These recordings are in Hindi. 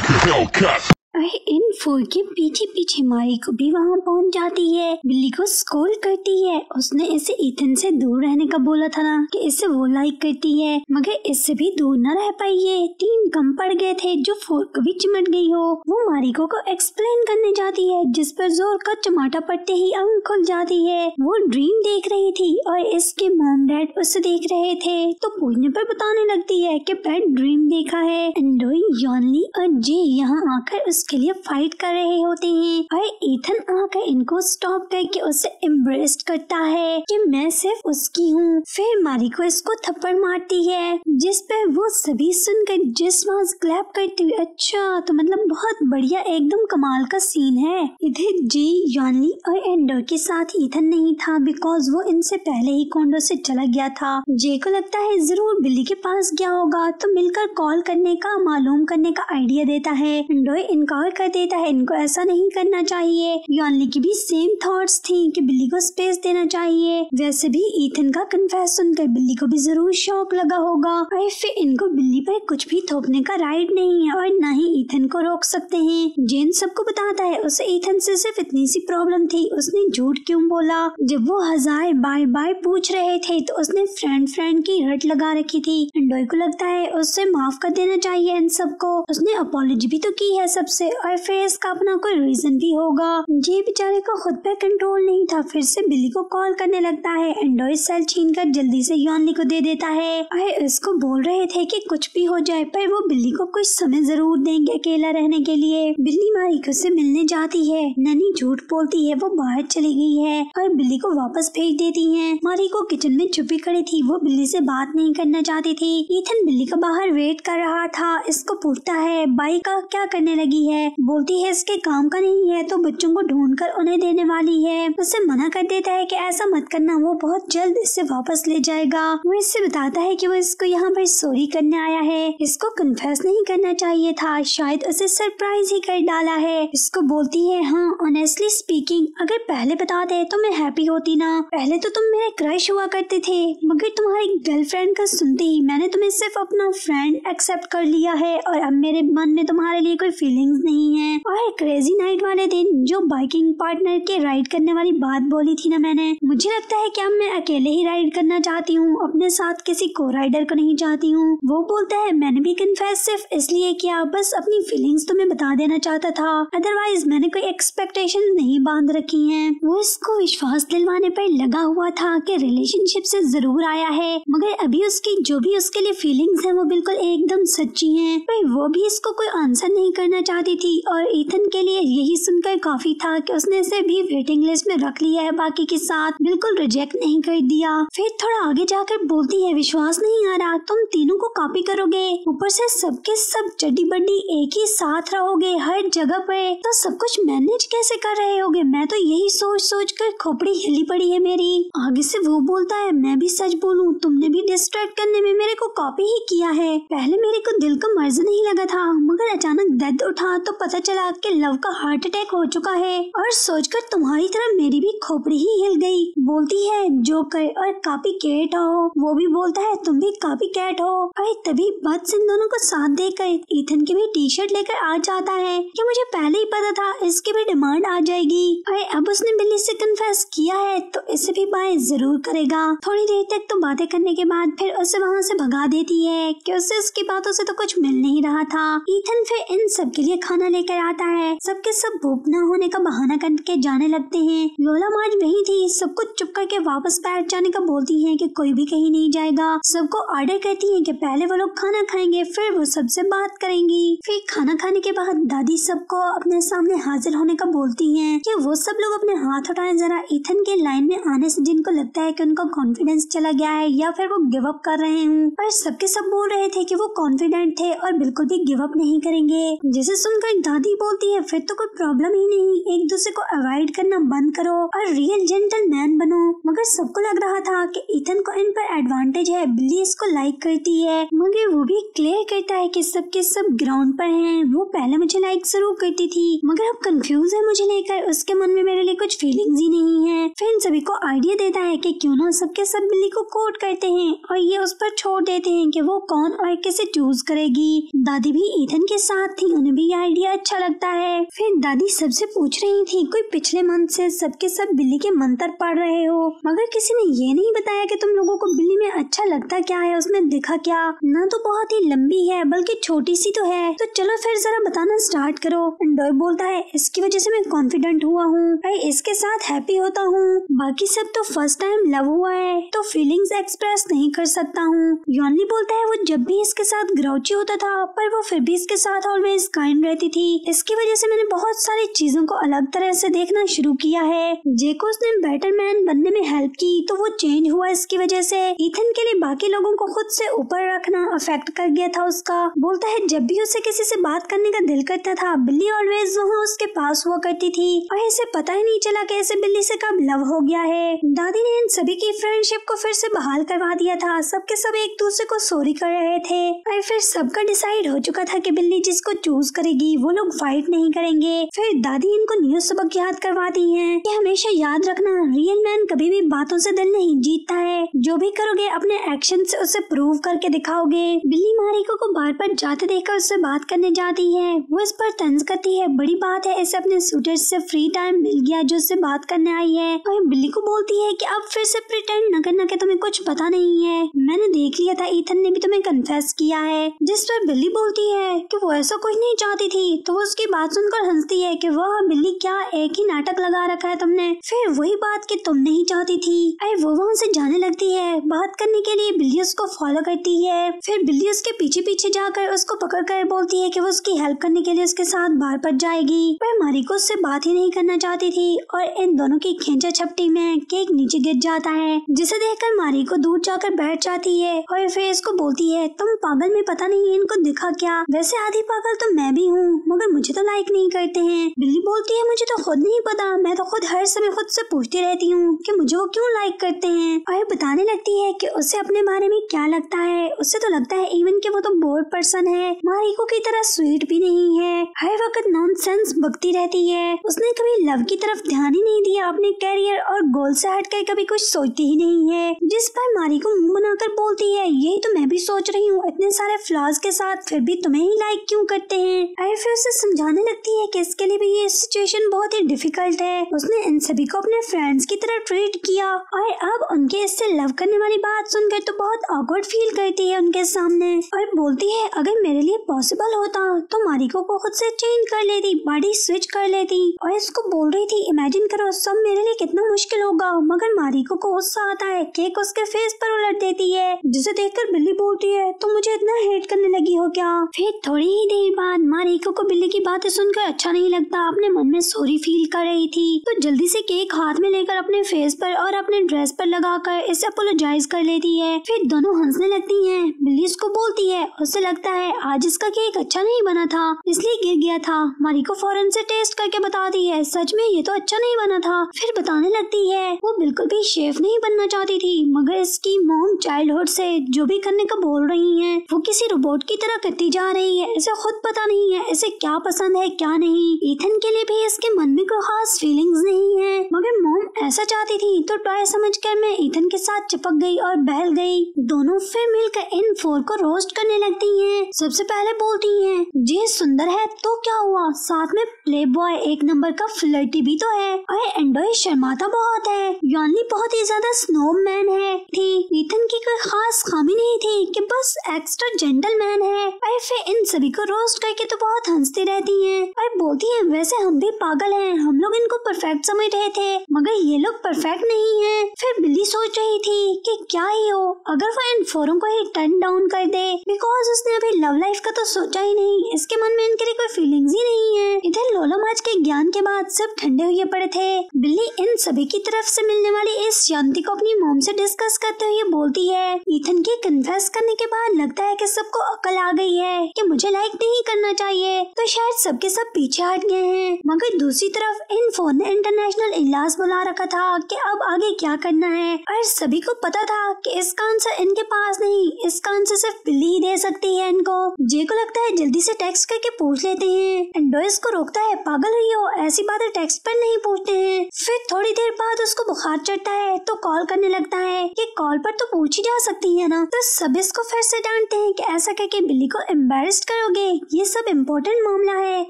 like a Hellcat. और इन फूल के पीछे पीछे मारी को भी वहाँ पहुँच जाती है बिल्ली को स्कोर करती है उसने इसे इथन से दूर रहने का बोला था ना कि इसे वो लाइक करती है मगर इससे भी दूर न रह पाई है तीन कम पड़ गए थे जो फूल को भी चिमट गई हो वो मारिको को एक्सप्लेन करने जाती है जिस पर जोर का चमाटा पड़ते ही अंग खुल जाती है वो ड्रीम देख रही थी और इसके मॉम डैड उसे देख रहे थे तो पूछने पर बताने लगती है कि पेट ड्रीम देखा है एंड्रोई योनली और जे यहाँ आकर उसके उसके लिए फाइट कर रहे होते हैं और ईथन आकर इनको स्टॉप करके उसे एम्ब्रेस करता है कि मैं सिर्फ उसकी हूँ फिर मारिको इसको थप्पड़ मारती है जिस पर वो सभी सुनकर जिस वहाँ क्लैप करती हुई अच्छा तो मतलब बहुत बढ़िया एकदम कमाल का सीन है इधर जी यानली और एंडो के साथ ईथन नहीं था बिकॉज वो इनसे पहले ही कोंडो से चला गया था जे को लगता है जरूर बिल्ली के पास गया होगा तो मिलकर कॉल करने का मालूम करने का आइडिया देता है एंडो इनका इग्नोर कर देता है इनको ऐसा नहीं करना चाहिए योनली की भी सेम थॉट्स थी कि बिल्ली को स्पेस देना चाहिए वैसे भी ईथन का कन्फेस सुनकर बिल्ली को भी जरूर शौक लगा होगा और फिर इनको बिल्ली पर कुछ भी थोपने का राइट नहीं है और न ही ईथन को रोक सकते हैं जेन सबको बताता है उसे ईथन से सिर्फ इतनी सी प्रॉब्लम थी उसने झूठ क्यों बोला जब वो हजार बाय बाय पूछ रहे थे तो उसने फ्रेंड फ्रेंड की रट लगा रखी थी डोई को लगता है उससे माफ कर देना चाहिए इन सबको उसने अपोलोजी भी तो की है सबसे से और फिर इसका अपना कोई रीजन भी होगा जे बेचारे को खुद पे कंट्रोल नहीं था फिर से बिल्ली को कॉल करने लगता है एंड्रॉइड सेल छीन कर जल्दी से योनली को दे देता है और इसको बोल रहे थे कि कुछ भी हो जाए पर वो बिल्ली को कुछ समय जरूर देंगे अकेला रहने के लिए बिल्ली मारिको से मिलने जाती है ननी झूठ बोलती है वो बाहर चली गई है और बिल्ली को वापस भेज देती है मारिको किचन में छुपी खड़ी थी वो बिल्ली से बात नहीं करना चाहती थी ईथन बिल्ली का बाहर वेट कर रहा था इसको पूछता है बाई का क्या करने लगी है है बोलती है इसके काम का नहीं है तो बच्चों को ढूंढ कर उन्हें देने वाली है उसे मना कर देता है कि ऐसा मत करना वो बहुत जल्द इससे वापस ले जाएगा वो इससे बताता है कि वो इसको यहाँ पर सोरी करने आया है इसको कन्फेस नहीं करना चाहिए था शायद उसे सरप्राइज ही कर डाला है इसको बोलती है हाँ ऑनेस्टली स्पीकिंग अगर पहले बताते तो मैं हैप्पी होती ना पहले तो तुम मेरे क्रश हुआ करते थे मगर तुम्हारी गर्लफ्रेंड का सुनते ही मैंने तुम्हें सिर्फ अपना फ्रेंड एक्सेप्ट कर लिया है और अब मेरे मन में तुम्हारे लिए कोई फीलिंग्स नहीं है और क्रेजी नाइट वाले दिन जो बाइकिंग पार्टनर के राइड करने वाली बात बोली थी ना मैंने मुझे लगता है क्या मैं अकेले ही राइड करना चाहती हूँ अपने साथ किसी को राइडर को नहीं चाहती हूँ वो बोलता है मैंने भी कन्फेस सिर्फ इसलिए किया बस अपनी फीलिंग्स तुम्हें तो बता देना चाहता था अदरवाइज मैंने कोई एक्सपेक्टेशन नहीं बांध रखी है वो इसको विश्वास दिलवाने पर लगा हुआ था कि रिलेशनशिप से जरूर आया है मगर अभी उसकी जो भी उसके लिए फीलिंग्स हैं वो बिल्कुल एकदम सच्ची हैं पर वो भी इसको कोई आंसर नहीं करना चाहती गई थी और ईथन के लिए यही सुनकर काफी था कि उसने इसे भी वेटिंग लिस्ट में रख लिया है बाकी के साथ बिल्कुल रिजेक्ट नहीं कर दिया फिर थोड़ा आगे जाकर बोलती है विश्वास नहीं आ रहा तुम तीनों को कॉपी करोगे ऊपर से सबके सब चड्डी बड्डी एक ही साथ रहोगे हर जगह पर तो सब कुछ मैनेज कैसे कर रहे होगे मैं तो यही सोच सोच कर खोपड़ी हिली पड़ी है मेरी आगे से वो बोलता है मैं भी सच बोलूं तुमने भी डिस्ट्रैक्ट करने में मेरे को कॉपी ही किया है पहले मेरे को दिल का मर्ज नहीं लगा था मगर अचानक दर्द उठा तो पता चला कि लव का हार्ट अटैक हो चुका है और सोचकर तुम्हारी तरह मेरी भी खोपड़ी ही हिल गई बोलती है जो कर और कापी कैट हो वो भी बोलता है तुम भी कापी कैट हो और तभी बत्स इन दोनों को साथ देकर इथन की भी टी शर्ट लेकर आ जाता है कि मुझे पहले ही पता था इसकी भी डिमांड आ जाएगी और अब उसने बिल्ली से कन्फेस किया है तो इसे भी बाय जरूर करेगा थोड़ी देर तक तो बातें करने के बाद फिर उसे वहाँ से भगा देती है कि उससे उसकी बातों से तो कुछ मिल नहीं रहा था ईथन फिर इन सब के लिए खा खाना लेकर आता है सबके सब भूख न होने का बहाना करके जाने लगते हैं लोला माज वही थी सबको चुप करके वापस बैठ जाने का बोलती है कि कोई भी कहीं नहीं जाएगा सबको ऑर्डर कहती है कि पहले वो लोग खाना खाएंगे फिर वो सबसे बात करेंगी फिर खाना खाने के बाद दादी सबको अपने सामने हाजिर होने का बोलती है कि वो सब लोग अपने हाथ उठाए जरा इथन के लाइन में आने से जिनको लगता है कि उनका कॉन्फिडेंस चला गया है या फिर वो गिव अप कर रहे हूँ पर सबके सब बोल रहे थे कि वो कॉन्फिडेंट थे और बिल्कुल भी गिव अप नहीं करेंगे जिसे सुनकर अगर दादी बोलती है फिर तो कोई प्रॉब्लम ही नहीं एक दूसरे को अवॉइड करना बंद करो और रियल जेंटलमैन बनो मगर सबको लग रहा था कि इथन को इन पर एडवांटेज है बिल्ली इसको लाइक करती है मगर वो भी क्लियर करता है कि सब के सब ग्राउंड पर हैं वो पहले मुझे लाइक जरूर करती थी मगर अब कंफ्यूज है मुझे लेकर उसके मन में मेरे लिए कुछ फीलिंग्स ही नहीं है फिर इन सभी को आइडिया देता है कि क्यों ना सबके सब बिल्ली को कोट करते हैं और ये उस पर छोड़ देते हैं कि वो कौन और कैसे चूज करेगी दादी भी ईथन के साथ थी उन्हें भी आइडिया अच्छा लगता है फिर दादी सबसे पूछ रही थी कोई पिछले मंथ से सबके सब बिल्ली के मंत्र पढ़ रहे हो मगर किसी ने ये नहीं बताया कि तुम लोगों को बिल्ली में अच्छा लगता क्या है उसमें दिखा क्या न तो बहुत ही लंबी है बल्कि छोटी सी तो है तो चलो फिर जरा बताना स्टार्ट करो डॉय बोलता है इसकी वजह से मैं कॉन्फिडेंट हुआ हूँ इसके साथ हैप्पी होता हूँ बाकी सब तो फर्स्ट टाइम लव हुआ है तो फीलिंग्स एक्सप्रेस नहीं कर सकता हूँ योनली बोलता है वो जब भी इसके साथ ग्राउची होता था पर वो फिर भी इसके साथ ऑलवेज काइंड रहती थी इसकी वजह से मैंने बहुत सारी चीजों को अलग तरह से देखना शुरू किया है जेकोस ने बेटर मैन बनने में हेल्प की तो वो चेंज हुआ इसकी वजह से इथन के लिए बाकी लोगों को खुद से ऊपर रखना अफेक्ट कर गया था उसका बोलता है जब भी उसे किसी से बात करने का दिल करता था बिल्ली ऑलवेज वहाँ उसके पास हुआ करती थी और इसे पता ही नहीं चला की ऐसे बिल्ली से कब लव हो गया है दादी ने इन सभी की फ्रेंडशिप को फिर से बहाल करवा दिया था सबके सब एक दूसरे को सॉरी कर रहे थे और फिर सबका डिसाइड हो चुका था कि बिल्ली जिसको चूज करेगी दादी वो लोग फाइट नहीं करेंगे फिर दादी इनको न्यूज सबक याद करवाती है कि हमेशा याद रखना रियल मैन कभी भी बातों से दिल नहीं जीतता है जो भी करोगे अपने एक्शन से उसे प्रूव करके दिखाओगे बिल्ली मारिको को बार बार जाते कर उससे बात करने जाती है वो इस पर तंज करती है बड़ी बात है इसे अपने सूटर से फ्री टाइम मिल गया जो उससे बात करने आई है और बिल्ली को बोलती है कि अब फिर से प्रिटेंड न करना कि तुम्हें कुछ पता नहीं है मैंने देख लिया था इथन ने भी तुम्हें कन्फेस्ट किया है जिस पर बिल्ली बोलती है कि वो ऐसा कुछ नहीं चाहती थी तो वो उसकी बात सुनकर हंसती है कि वह बिल्ली क्या एक ही नाटक लगा रखा है तुमने फिर वही बात कि तुम नहीं चाहती थी अरे वो वहाँ से जाने लगती है बात करने के लिए बिल्ली उसको फॉलो करती है फिर बिल्ली उसके पीछे पीछे जाकर उसको पकड़ कर बोलती है की वो उसकी हेल्प करने के लिए उसके साथ बाहर पट जाएगी पर को उससे बात ही नहीं करना चाहती थी और इन दोनों की खेचा छपटी में केक नीचे गिर जाता है जिसे देखकर को दूर जाकर बैठ जाती है और फिर इसको बोलती है तुम पागल में पता नहीं इनको दिखा क्या वैसे आधी पागल तो मैं भी हूँ हूँ मगर मुझे तो लाइक नहीं करते हैं बिल्ली बोलती है मुझे तो खुद नहीं पता मैं तो खुद हर समय खुद से पूछती रहती हूँ कि मुझे वो क्यों लाइक करते हैं और बताने लगती है कि उसे अपने बारे में क्या लगता है उसे तो लगता है इवन कि वो तो बोर्ड पर्सन है मारिको की तरह स्वीट भी नहीं है हर वक्त नॉन सेंस बकती रहती है उसने कभी लव की तरफ ध्यान ही नहीं दिया अपने कैरियर और गोल से हट कर कभी कुछ सोचती ही नहीं है जिस पर मारिको मुंह बनाकर बोलती है यही तो मैं भी सोच रही हूँ इतने सारे फ्लॉज के साथ फिर भी तुम्हें ही लाइक क्यों करते हैं अरे और फिर उसे समझाने लगती है कि इसके लिए भी ये सिचुएशन बहुत ही डिफिकल्ट है उसने इन सभी को अपने फ्रेंड्स की तरह ट्रीट किया और अब उनके इससे लव करने वाली बात सुनकर तो बहुत ऑकवर्ड फील करती है उनके सामने और बोलती है अगर मेरे लिए पॉसिबल होता तो मारिको को खुद से चेंज कर लेती बॉडी स्विच कर लेती और इसको बोल रही थी इमेजिन करो सब मेरे लिए कितना मुश्किल होगा मगर मारिको को गुस्सा आता है केक उसके फेस पर उलट देती है जिसे देखकर बिल्ली बोलती है तो मुझे इतना हेट करने लगी हो क्या फिर थोड़ी ही देर बाद मारिको अमित को बिल्ली की बातें सुनकर अच्छा नहीं लगता अपने मन में सोरी फील कर रही थी तो जल्दी से केक हाथ में लेकर अपने फेस पर और अपने ड्रेस पर लगाकर इसे अपोलोजाइज कर लेती है फिर दोनों हंसने लगती है बिल्ली उसको बोलती है उसे लगता है आज इसका केक अच्छा नहीं बना था इसलिए गिर गया था मारी को फौरन से टेस्ट करके बताती है सच में ये तो अच्छा नहीं बना था फिर बताने लगती है वो बिल्कुल भी शेफ नहीं बनना चाहती थी मगर इसकी मोम चाइल्डहुड से जो भी करने का बोल रही है वो किसी रोबोट की तरह करती जा रही है इसे खुद पता नहीं है इसे क्या पसंद है क्या नहीं ईथन के लिए भी इसके मन में कोई खास फीलिंग्स नहीं है मगर मोम ऐसा चाहती थी तो टॉय समझकर मैं ईथन के साथ चिपक गई और बहल गई दोनों फिर मिलकर इन फोर को रोस्ट करने लगती हैं सबसे पहले बोलती हैं जे सुंदर है तो क्या हुआ साथ में प्ले बॉय एक नंबर का फ्लर्टी भी तो है और एंडोय शर्माता बहुत है योनली बहुत ही ज्यादा स्नोमैन है थी ईथन की कोई खास खामी नहीं थी कि बस एक्स्ट्रा जेंटलमैन है और फिर इन सभी को रोस्ट करके तो बहुत बहुत हंसती रहती हैं और बोलती हैं वैसे हम भी पागल हैं हम लोग इनको परफेक्ट समझ रहे थे मगर ये लोग परफेक्ट नहीं हैं फिर बिल्ली सोच रही थी कि क्या ही हो अगर वो इन फोरों को ही टर्न डाउन कर दे बिकॉज उसने अभी लव लाइफ का तो सोचा ही नहीं इसके मन में इनके लिए कोई फीलिंग ही नहीं है इधर लोलम आज के ज्ञान के बाद सब ठंडे हुए पड़े थे बिल्ली इन सभी की तरफ से मिलने वाली इस शांति को अपनी मोम से डिस्कस करते हुए बोलती है ईथन के कन्फेस करने के बाद लगता है कि सबको अकल आ गई है कि मुझे लाइक नहीं करना चाहिए तो शायद सबके सब पीछे हट गए हैं मगर दूसरी तरफ इन फोन ने इंटरनेशनल इजलास बुला रखा था कि अब आगे क्या करना है और सभी को पता था कि इसका आंसर इनके पास नहीं इसका आंसर सिर्फ बिल्ली ही दे सकती है इनको जे को लगता है जल्दी से टेक्स्ट करके पूछ लेते हैं एंडोइस को रोकता है पागल हुई हो ऐसी बातें टेक्स्ट पर नहीं पूछते हैं फिर थोड़ी देर बाद उसको बुखार चढ़ता है तो कॉल करने लगता है कि कॉल पर तो पूछी जा सकती है ना तो सब इसको फिर से डांटते हैं कि ऐसा करके बिल्ली को एम्बेस्ड करोगे ये सब इम्पोर्ट इम्पोर्टेंट मामला है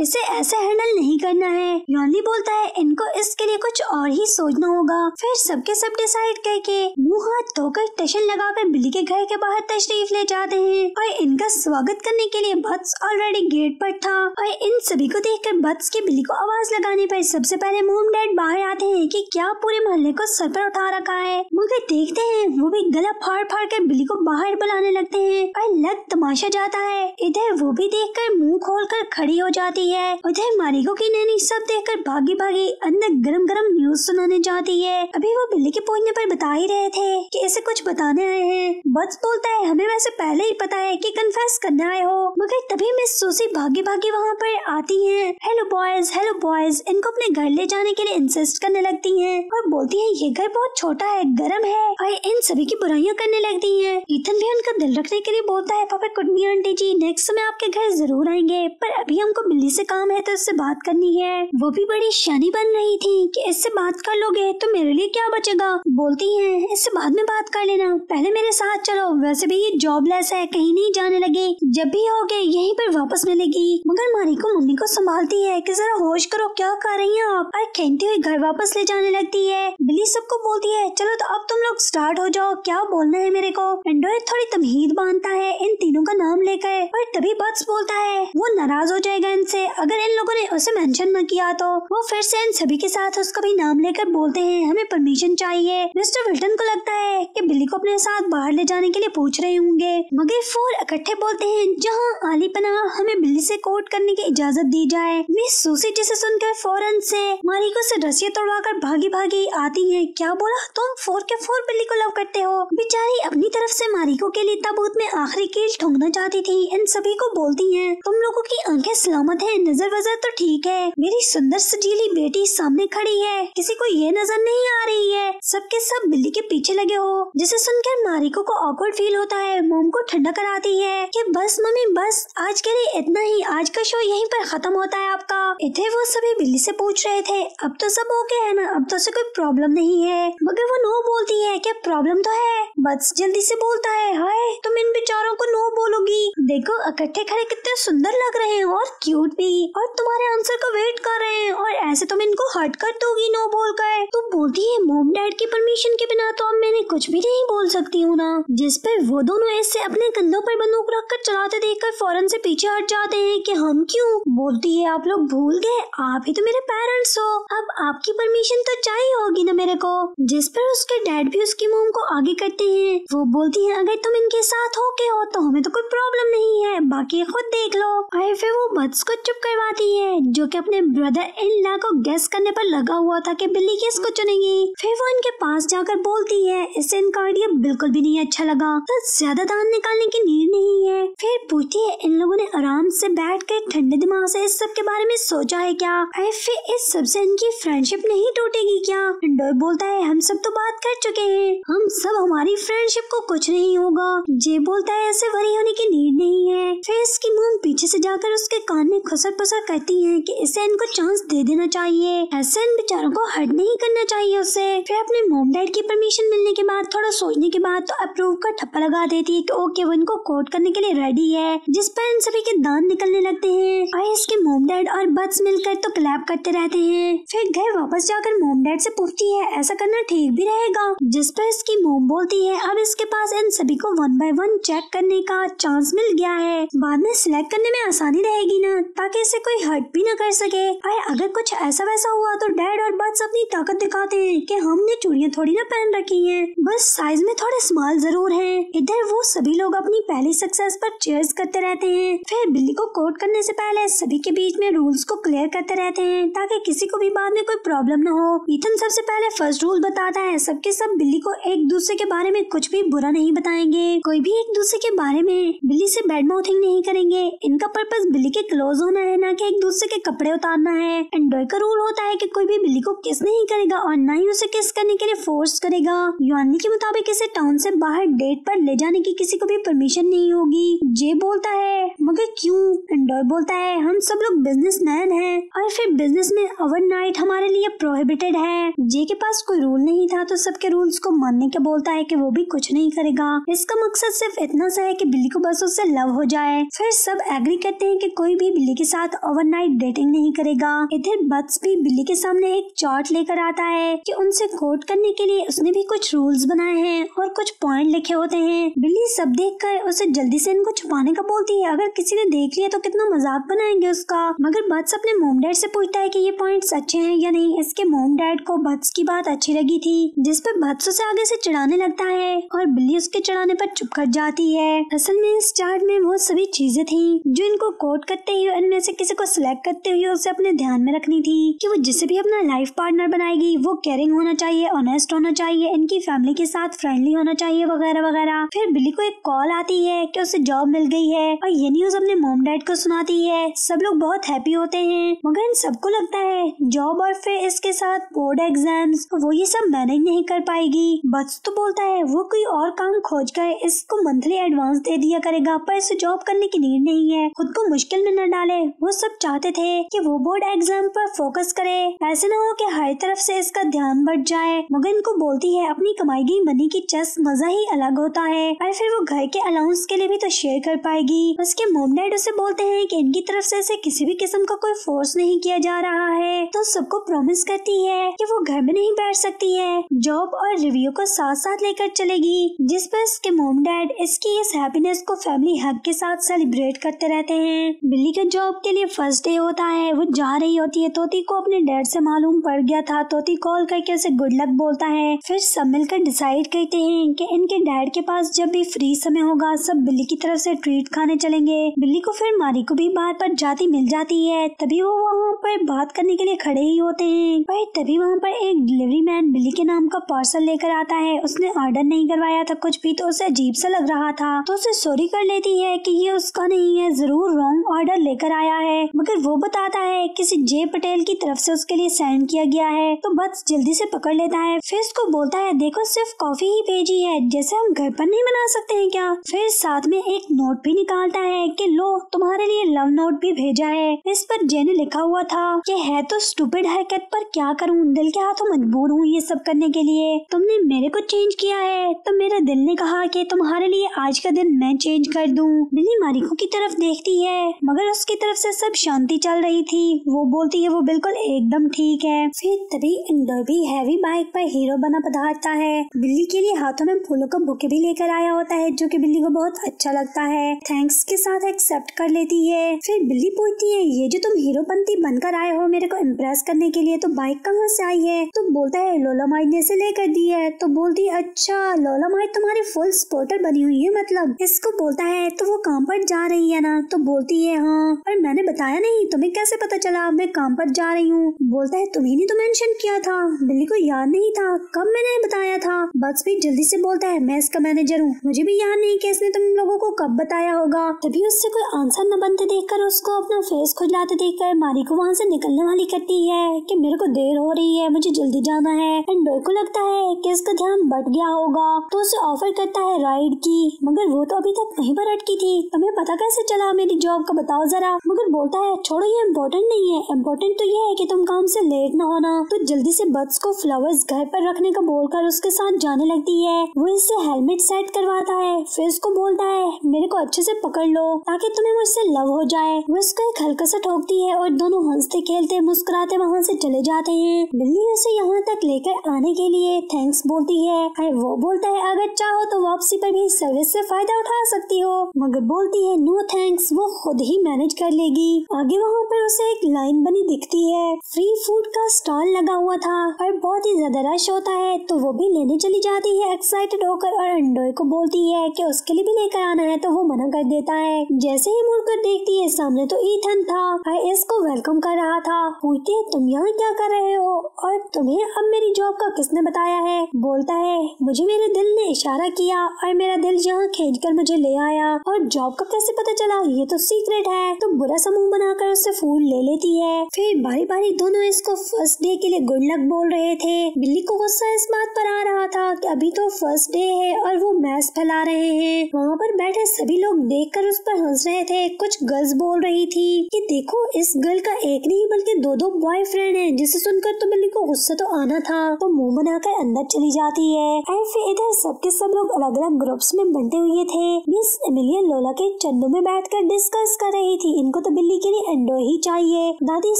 इसे ऐसे हैंडल नहीं करना है योनली बोलता है इनको इसके लिए कुछ और ही सोचना होगा फिर सबके सब डिसाइड करके मुँह हाथ धोकर लगा लगाकर बिल्ली के घर के बाहर तशरीफ ले जाते हैं और इनका स्वागत करने के लिए बत्स ऑलरेडी गेट पर था और इन सभी को देख कर बत्स की बिल्ली को आवाज लगाने पर सबसे पहले मोम डैड बाहर आते हैं कि क्या पूरे मोहल्ले को सर पर उठा रखा है मुझे देखते हैं वो भी गला फाड़ फाड़ कर बिल्ली को बाहर बुलाने लगते हैं और लग तमाशा जाता है इधर वो भी देख कर मुँह खोल होकर खड़ी हो जाती है उधर मारिको की नैनी सब देखकर भागी भागी अंदर गरम गरम न्यूज सुनाने जाती है अभी वो बिल्ली के पहुंचने पर बता ही रहे थे कि ऐसे कुछ बताने आए हैं बस बोलता है हमें वैसे पहले ही पता है कि कन्फेस करने आए हो मगर तभी मिस सूसी भागी भागी वहाँ पर आती है हेलो बॉयज हेलो बॉयज इनको अपने घर ले जाने के लिए इंसिस्ट करने लगती है और बोलती है ये घर बहुत छोटा है गर्म है और इन सभी की बुराइयाँ करने लगती है इथन भी उनका दिल रखने के लिए बोलता है पापा कुटनी आंटी जी नेक्स्ट समय आपके घर जरूर आएंगे पर अभी हमको बिल्ली से काम है तो उससे बात करनी है वो भी बड़ी शानी बन रही थी कि इससे बात कर लोगे तो मेरे लिए क्या बचेगा बोलती है इससे बाद में बात कर लेना पहले मेरे साथ चलो वैसे भी ये जॉबलेस है कहीं नहीं जाने लगे जब भी हो गए यही पर वापस मिलेगी मगर मारी को मम्मी को संभालती है की जरा होश करो क्या कर रही है आप और खेलते हुए घर वापस ले जाने लगती है बिल्ली सबको बोलती है चलो तो अब तुम लोग स्टार्ट हो जाओ क्या बोलना है मेरे को एंड्रॉइड थोड़ी तमहीद बांधता है इन तीनों का नाम लेकर पर तभी बस बोलता है वो नरम नाराज हो जाएगा इनसे अगर इन लोगों ने उसे मेंशन न किया तो वो फिर से इन सभी के साथ उसका भी नाम लेकर बोलते हैं हमें परमिशन चाहिए मिस्टर विल्टन को लगता है कि बिल्ली को अपने साथ बाहर ले जाने के लिए पूछ रहे होंगे मगर फोर इकट्ठे बोलते हैं जहाँ आली पना हमें बिल्ली से कोर्ट करने की इजाजत दी जाए मिस सूसी जिसे सुनकर फौरन से मारिको ऐसी रस्सी कर भागी भागी आती है क्या बोला तुम फोर के फोर बिल्ली को लव करते हो बेचारी अपनी तरफ से मारिको के लिए तबूत में आखिरी कील ठोंकना चाहती थी इन सभी को बोलती है तुम लोगों की आंखें सलामत है नजर वजर तो ठीक है मेरी सुंदर सजीली बेटी सामने खड़ी है किसी को ये नजर नहीं आ रही है सबके सब बिल्ली के पीछे लगे हो जिसे सुनकर मारिको को ऑकवर्ड फील होता है मोम को ठंडा कराती है कि बस मम्मी बस आज के लिए इतना ही आज का शो यहीं पर खत्म होता है आपका इतने वो सभी बिल्ली से पूछ रहे थे अब तो सब ओके है ना अब तो उसे कोई प्रॉब्लम नहीं है मगर वो नो बोलती है क्या प्रॉब्लम तो है बस जल्दी से बोलता है हाय तुम इन बेचारों को नो बोलोगी देखो इकट्ठे खड़े कितने सुंदर लग रहे हैं और क्यूट भी और तुम्हारे आंसर का वेट कर रहे हैं और ऐसे तुम इनको हट कर दोगी नो बोल कर तुम बोलती है मोम डैड की परमिशन के बिना तो अब मैंने कुछ भी नहीं बोल सकती हूँ ना जिस पर वो दोनों ऐसे अपने कंधों पर बंदूक रख कर चलाते देख कर फौरन से पीछे हट जाते हैं की हम क्यूँ बोलती है आप लोग भूल गए आप ही तो मेरे पेरेंट्स हो अब आपकी परमिशन तो चाहिए होगी ना मेरे को जिस पर उसके डैड भी उसकी मोम को आगे करते हैं वो बोलती है अगर तुम इनके साथ होके हो तो हमें तो कोई प्रॉब्लम नहीं है बाकी खुद देख लो आई फिर वो बट्स को चुप करवाती है जो कि अपने ब्रदर इन ला को गेस करने पर लगा हुआ था कि बिल्ली किसको चुनेगी फिर वो इनके पास जाकर बोलती है इससे इनका आइडिया बिल्कुल भी नहीं अच्छा लगा तो ज्यादा दान निकालने की नीड नहीं है फिर पूछती है इन लोगों ने आराम से बैठ कर ठंडे दिमाग से इस सब के बारे में सोचा है क्या अरे फिर इस सबसे इनकी फ्रेंडशिप नहीं टूटेगी क्या डोर बोलता है हम सब तो बात कर चुके हैं हम सब हमारी फ्रेंडशिप को कुछ नहीं होगा जे बोलता है ऐसे वरी होने की नीड नहीं है फिर इसकी मुँह पीछे से जाकर देखकर उसके कान में खुसर पसर कहती है कि इसे इनको चांस दे देना चाहिए ऐसे इन बेचारों को हर्ट नहीं करना चाहिए उसे फिर अपने मोम डैड की परमिशन मिलने के बाद थोड़ा सोचने के बाद तो अप्रूव का ठप्पा लगा देती है की ओके वो इनको कोट करने के लिए रेडी है जिस पर इन सभी के दान निकलने लगते है इसके मोम डैड और बस मिलकर तो क्लैप करते रहते हैं फिर घर वापस जाकर मोम डैड से पूछती है ऐसा करना ठीक भी रहेगा जिस पर इसकी मोम बोलती है अब इसके पास इन सभी को वन बाय वन चेक करने का चांस मिल गया है बाद में सिलेक्ट करने में आसानी निशानी रहेगी ना ताकि इसे कोई हर्ट भी ना कर सके और अगर कुछ ऐसा वैसा हुआ तो डैड और बस अपनी ताकत दिखाते हैं कि हमने चूड़ियाँ थोड़ी ना पहन रखी हैं बस साइज में थोड़े स्मॉल जरूर हैं इधर वो सभी लोग अपनी पहली सक्सेस पर चेयर्स करते रहते हैं फिर बिल्ली को कोट करने से पहले सभी के बीच में रूल्स को क्लियर करते रहते हैं ताकि किसी को भी बाद में कोई प्रॉब्लम ना हो इथन सबसे पहले फर्स्ट रूल बताता है सबके सब बिल्ली को एक दूसरे के बारे में कुछ भी बुरा नहीं बताएंगे कोई भी एक दूसरे के बारे में बिल्ली से बैड माउथिंग नहीं करेंगे इनका पर्पज बस बिल्ली के क्लोज होना है ना कि एक दूसरे के कपड़े उतारना है एंड डॉय का रूल होता है कि कोई भी बिल्ली को किस नहीं करेगा और ना ही उसे किस करने के लिए फोर्स करेगा युवानी के मुताबिक इसे टाउन से बाहर डेट पर ले जाने की किसी को भी परमिशन नहीं होगी जे बोलता है मगर क्यूँ एंड बोलता है हम सब लोग बिजनेस मैन है और फिर बिजनेस में नाइट हमारे लिए प्रोहिबिटेड है जे के पास कोई रूल नहीं था तो सबके रूल्स को मानने के बोलता है कि वो भी कुछ नहीं करेगा इसका मकसद सिर्फ इतना सा है कि बिल्ली को बस उससे लव हो जाए फिर सब एग्री करते हैं कि कोई भी बिल्ली के साथ ओवरनाइट डेटिंग नहीं करेगा इधर बट्स भी बिल्ली के सामने एक चार्ट लेकर आता है कि उनसे कोट करने के लिए उसने भी कुछ रूल्स बनाए हैं और कुछ पॉइंट लिखे होते हैं बिल्ली सब देख कर उसे जल्दी से इनको छुपाने का बोलती है अगर किसी ने देख लिया तो कितना मजाक बनाएंगे उसका मगर बत्स अपने मोम डैड से पूछता है की ये पॉइंट अच्छे है या नहीं इसके मोम डैड को बट्स की बात अच्छी लगी थी जिस पर उसे आगे से चढ़ाने लगता है और बिल्ली उसके चढ़ाने पर चुप कर जाती है असल में इस चार्ट में वो सभी चीजें थी जो इनको कोट करते हुए इनमें से किसी को सिलेक्ट करते हुए उसे अपने ध्यान में रखनी थी कि वो जिसे भी अपना लाइफ पार्टनर बनाएगी वो केयरिंग होना चाहिए ऑनेस्ट होना चाहिए इनकी फैमिली के साथ फ्रेंडली होना चाहिए वगैरह वगैरह फिर बिल्ली को एक कॉल आती है की उसे जॉब मिल गई है और ये न्यूज अपने मोम डैड को सुनाती है सब लोग बहुत हैप्पी होते हैं मगर इन सबको लगता है जॉब और फिर इसके साथ बोर्ड एग्जाम वो ये सब मैनेज नहीं कर पाएगी बस तो बोलता है वो कोई और काम खोज कर इसको मंथली एडवांस दे दिया करेगा पर इसे जॉब करने की नीड नहीं है खुद को मुश्किल में न डाले वो सब चाहते थे कि वो बोर्ड एग्जाम पर फोकस करे ऐसे न हो कि हर तरफ से इसका ध्यान बढ़ जाए मगन को बोलती है अपनी कमाई गई मनी की चस मजा ही अलग होता है और फिर वो घर के अलाउंस के लिए भी तो शेयर कर पाएगी उसके मोम डैड उसे बोलते हैं कि इनकी तरफ से इसे किसी भी किस्म का कोई फोर्स नहीं किया जा रहा है तो सबको प्रोमिस करती है की वो घर में नहीं बैठ सकती है जॉब और रिव्यू को साथ साथ लेकर चलेगी जिस पर इसके मोम डैड इसकी इस हैप्पीनेस को फैमिली हक के साथ सेलिब्रेट करते रहते हैं हैं बिल्ली का जॉब के लिए फर्स्ट डे होता है वो जा रही होती है तोती को अपने डैड से मालूम पड़ गया था तोती कॉल करके उसे गुड लक बोलता है फिर सब मिलकर डिसाइड करते हैं कि इनके डैड के पास जब भी फ्री समय होगा सब बिल्ली की तरफ से ट्रीट खाने चलेंगे बिल्ली को फिर मारी को भी बात पर जाती मिल जाती है तभी वो वहाँ पर बात करने के लिए खड़े ही होते हैं पर तभी वहाँ पर एक डिलीवरी मैन बिल्ली के नाम का पार्सल लेकर आता है उसने ऑर्डर नहीं करवाया था कुछ भी तो उसे अजीब सा लग रहा था तो उसे सॉरी कर लेती है की ये उसका नहीं है जरूर रॉन्ग लॉन्ग ऑर्डर लेकर आया है मगर वो बताता है किसी जय पटेल की तरफ से उसके लिए सेंड किया गया है तो बस जल्दी से पकड़ लेता है फिर उसको बोलता है देखो सिर्फ कॉफी ही भेजी है जैसे हम घर पर नहीं बना सकते हैं क्या फिर साथ में एक नोट भी निकालता है कि लो तुम्हारे लिए लव नोट भी भेजा है इस पर जय ने लिखा हुआ था ये है तो स्टूपिड हरकत पर क्या करूँ दिल के हाथों मजबूर हूँ ये सब करने के लिए तुमने मेरे को चेंज किया है तो मेरे दिल ने कहा कि तुम्हारे लिए आज का दिन मैं चेंज कर दूँ मिली मारिको की तरफ देखती है है मगर उसकी तरफ से सब शांति चल रही थी वो बोलती है वो बिल्कुल एकदम ठीक है फिर तभी इंदौर भी हैवी बाइक पर हीरो बना पधारता है बिल्ली के लिए हाथों में फूलों का बुके भी लेकर आया होता है जो कि बिल्ली को बहुत अच्छा लगता है थैंक्स के साथ एक्सेप्ट कर लेती है फिर बिल्ली पूछती है ये जो तुम हीरो बनती बनकर आए हो मेरे को इम्प्रेस करने के लिए तो बाइक कहाँ से आई है तो बोलता है लोला माई ने इसे लेकर दी है तो बोलती है अच्छा लोला माई तुम्हारी फुल सपोर्टर बनी हुई है मतलब इसको बोलता है तो वो काम पर जा रही है ना तो बोल बोलती है हाँ पर मैंने बताया नहीं तुम्हें कैसे पता चला मैं काम पर जा रही हूँ बोलता है तुम्हें नहीं तो मेंशन किया था बिल्ली को याद नहीं था कब मैंने बताया था बस भी जल्दी से बोलता है मैं इसका मैनेजर हूँ मुझे भी याद नहीं की इसने तुम लोगो को कब बताया होगा तभी उससे कोई आंसर न बनते देखकर उसको अपना फेस खुजलाते देख कर मारी को वहाँ से निकलने वाली करती है की मेरे को देर हो रही है मुझे जल्दी जाना है एंड डॉय को लगता है की इसका ध्यान बट गया होगा तो उसे ऑफर करता है राइड की मगर वो तो अभी तक वहीं पर अटकी थी तुम्हें पता कैसे चला मेरी जॉब जॉब का बताओ जरा मगर बोलता है छोड़ो ये इम्पोर्टेंट नहीं है इम्पोर्टेंट तो ये है कि तुम काम से लेट ना होना तो जल्दी से बर्ड्स को फ्लावर्स घर पर रखने का बोलकर उसके साथ जाने लगती है वो इससे हेलमेट सेट करवाता है फिर उसको बोलता है मेरे को अच्छे से पकड़ लो ताकि तुम्हें मुझसे लव हो जाए वो उसको एक हल्का सा ठोकती है और दोनों हंसते खेलते मुस्कुराते वहाँ से चले जाते हैं बिल्ली उसे यहाँ तक लेकर आने के लिए थैंक्स बोलती है वो बोलता है अगर चाहो तो वापसी पर भी सर्विस से फायदा उठा सकती हो मगर बोलती है नो थैंक्स वो खुद ही मैनेज कर लेगी आगे वहाँ पर उसे एक लाइन बनी दिखती है फ्री फूड का स्टॉल लगा हुआ था और बहुत ही ज्यादा रश होता है तो वो भी लेने चली जाती है एक्साइटेड होकर और अंडोई को बोलती है कि उसके लिए भी लेकर आना है तो वो मना कर देता है जैसे ही मुड़कर देखती है सामने तो ईथन था और इसको वेलकम कर रहा था पूछते है तुम यहाँ क्या कर रहे हो और तुम्हें अब मेरी जॉब का किसने बताया है बोलता है मुझे मेरे दिल ने इशारा किया और मेरा दिल यहाँ खेल कर मुझे ले आया और जॉब का कैसे पता चला ये तो सीक्रेट है तो बुरा समूह बनाकर उससे फूल ले लेती है फिर बारी बारी दोनों इसको फर्स्ट डे के लिए गुड लक बोल रहे थे बिल्ली को गुस्सा इस बात पर आ रहा था कि अभी तो फर्स्ट डे है और वो मैस फैला रहे हैं वहाँ पर बैठे सभी लोग देख कर उस पर हंस रहे थे कुछ गर्ल्स बोल रही थी की देखो इस गर्ल का एक नहीं बल्कि दो दो बॉयफ्रेंड है जिसे सुनकर तो बिल्ली को गुस्सा तो आना था तो मुंह बनाकर अंदर चली जाती है फिर इधर सबके सब लोग अलग अलग ग्रुप्स में बनते हुए थे मिस एमिलियन लोला के चंदो में बैठ कर डिस्कस तरस कर रही थी इनको तो बिल्ली के लिए अंडो ही चाहिए दादी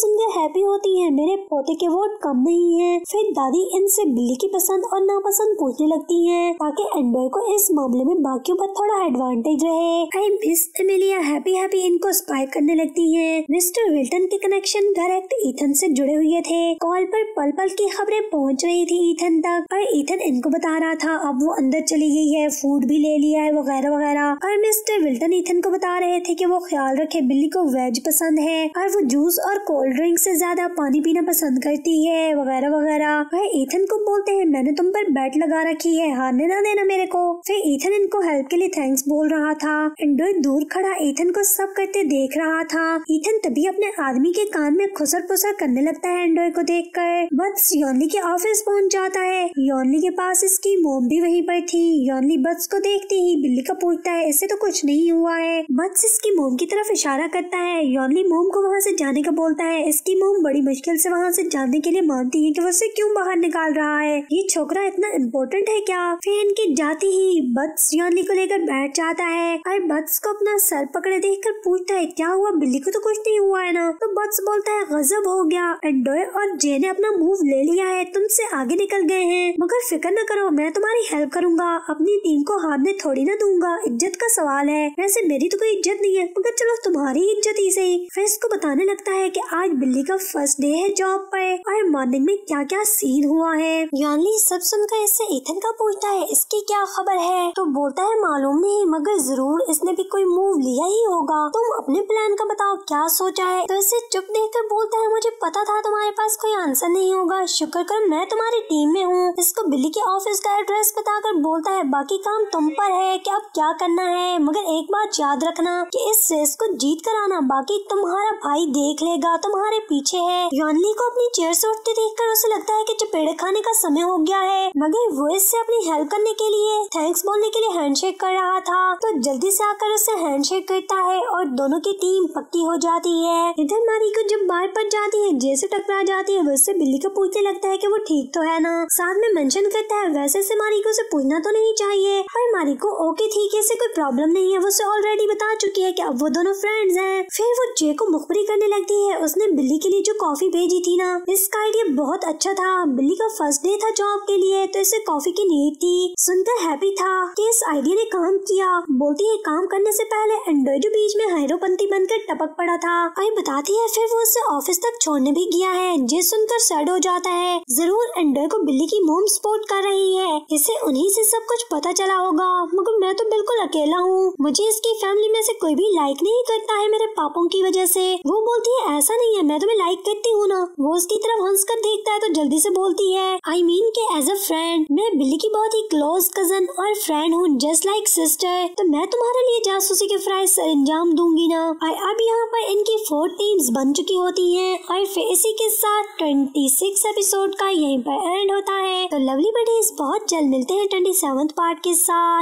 सुनकर हैप्पी होती है मेरे पोते के वोट कम नहीं है फिर दादी इनसे बिल्ली की पसंद और नापसंद पूछने लगती है ताकि एंडो को इस मामले में बाकियों पर थोड़ा एडवांटेज रहे मिस एमिलिया हैप्पी हैप्पी इनको स्पाई करने लगती है मिस्टर विल्टन के कनेक्शन डायरेक्ट ईथन से जुड़े हुए थे कॉल पर पल पल की खबरें पहुंच रही थी ईथन तक और ईथन इनको बता रहा था अब वो अंदर चली गई है फूड भी ले लिया है वगैरह वगैरह और मिस्टर विल्टन ईथन को बता रहे थे कि वो ख्याल रखे बिल्ली को वेज पसंद है और वो जूस और कोल्ड ड्रिंक से ज्यादा पानी पीना पसंद करती है वगैरह वगैरह वह एथन को बोलते हैं मैंने तुम पर बैट लगा रखी है हारने ना देना मेरे को फिर एथन इनको हेल्प के लिए थैंक्स बोल रहा था एंड्रॉइड दूर खड़ा एथन को सब करते देख रहा था ईथन तभी अपने आदमी के कान में खुसर पुसर करने लगता है एंड्रॉइड को देख कर बस योनली के ऑफिस पहुंच जाता है योनली के पास इसकी मोम भी वहीं पर थी योनली बत्स को देखते ही बिल्ली का पूछता है ऐसे तो कुछ नहीं हुआ है बत्स इसकी मोम की तरफ इशारा करता है योनली मोम को वहाँ से जाने का बोलता है इसकी मोम बड़ी मुश्किल से वहाँ से जाने के लिए मानती है कि वो उसे क्यों बाहर निकाल रहा है ये छोकरा इतना इम्पोर्टेंट है क्या फिर के जाती ही बत्स योनली को लेकर बैठ जाता है और बत्स को अपना सर पकड़े देख कर पूछता है क्या हुआ बिल्ली को तो कुछ नहीं हुआ है ना तो बत्स बोलता है गजब हो गया एंडोय और जे ने अपना मूव ले लिया है तुमसे आगे निकल गए हैं मगर फिक्र न करो मैं तुम्हारी हेल्प करूंगा अपनी टीम को हारने थोड़ी ना दूंगा इज्जत का सवाल है वैसे मेरी तो कोई इज्जत नहीं है मगर मगर चलो तुम्हारी ही सही फ्रेंड्स को बताने लगता है कि आज बिल्ली का फर्स्ट डे है जॉब पर और मॉर्निंग में क्या क्या सीन हुआ है यानी सब सुनकर इससे इथन का पूछता है इसकी क्या खबर है तो बोलता है मालूम नहीं मगर जरूर इसने भी कोई मूव लिया ही होगा तुम अपने प्लान का बताओ क्या सोचा है तो इसे चुप देख कर बोलता है मुझे पता था तुम्हारे पास कोई आंसर नहीं होगा शुक्र कर मैं तुम्हारी टीम में हूँ इसको बिल्ली के ऑफिस का एड्रेस बताकर बोलता है बाकी काम तुम पर है कि अब क्या करना है मगर एक बात याद रखना कि इस रेस को जीत कर आना बाकी तुम्हारा भाई देख लेगा तुम्हारे पीछे है योनली को अपनी चेयर से उठते देख कर उसे लगता है की चपेड़े खाने का समय हो गया है मगर वो इससे अपनी हेल्प करने के लिए थैंक्स बोलने के लिए हैंडशेक कर रहा था तो जल्दी से आकर उसे हैंडशेक करता है और दोनों की टीम पक्की हो जाती है इधर मारी को जब बाहर पड़ जाती है जैसे टकरा जाती है वैसे बिल्ली को पूछने लगता है कि वो ठीक तो है ना साथ में मेंशन करता है वैसे से मारी को उसे पूछना तो नहीं चाहिए पर मारी को ओके ठीक है ऐसे कोई प्रॉब्लम नहीं है वो उसे ऑलरेडी बता चुकी है की अब वो दोनों फ्रेंड्स हैं फिर वो जे को मुखबरी करने लगती है उसने बिल्ली के लिए जो कॉफी भेजी थी ना इसका आइडिया बहुत अच्छा था बिल्ली का फर्स्ट डे था जॉब के लिए तो इसे कॉफी की नीड थी सुनकर हैप्पी था कि इस आइडिया ने काम किया बोलती है काम करने से पहले एंड्रॉइडो बीच में हैरोपंथी बनकर टपक पड़ा था आई बताती है फिर वो उसे ऑफिस तक छोड़ने भी गया है जे सुनकर सैड हो जाता है जरूर एंड्रॉय को बिल्ली की मोम सपोर्ट कर रही है इसे उन्हीं से सब कुछ पता चला होगा मगर मैं तो बिल्कुल अकेला हूँ मुझे इसकी फैमिली में से कोई भी लाइक लाइक नहीं करता है मेरे पापों की वजह से वो बोलती है ऐसा नहीं है मैं तुम्हें लाइक करती हूँ ना वो उसकी तरफ हंस कर देखता है तो जल्दी से बोलती है आई मीन के एज अ फ्रेंड मैं बिल्ली की बहुत ही क्लोज कजन और फ्रेंड हूँ जस्ट लाइक सिस्टर तो मैं तुम्हारे लिए जासूसी के फ्राइज अंजाम दूंगी ना और अब यहाँ पर इनकी फोर टीम्स बन चुकी होती है और फिर इसी के साथ ट्वेंटी सिक्स एपिसोड का यहीं पर एंड होता है तो लवली बडीज बहुत जल्द मिलते हैं ट्वेंटी सेवन पार्ट के साथ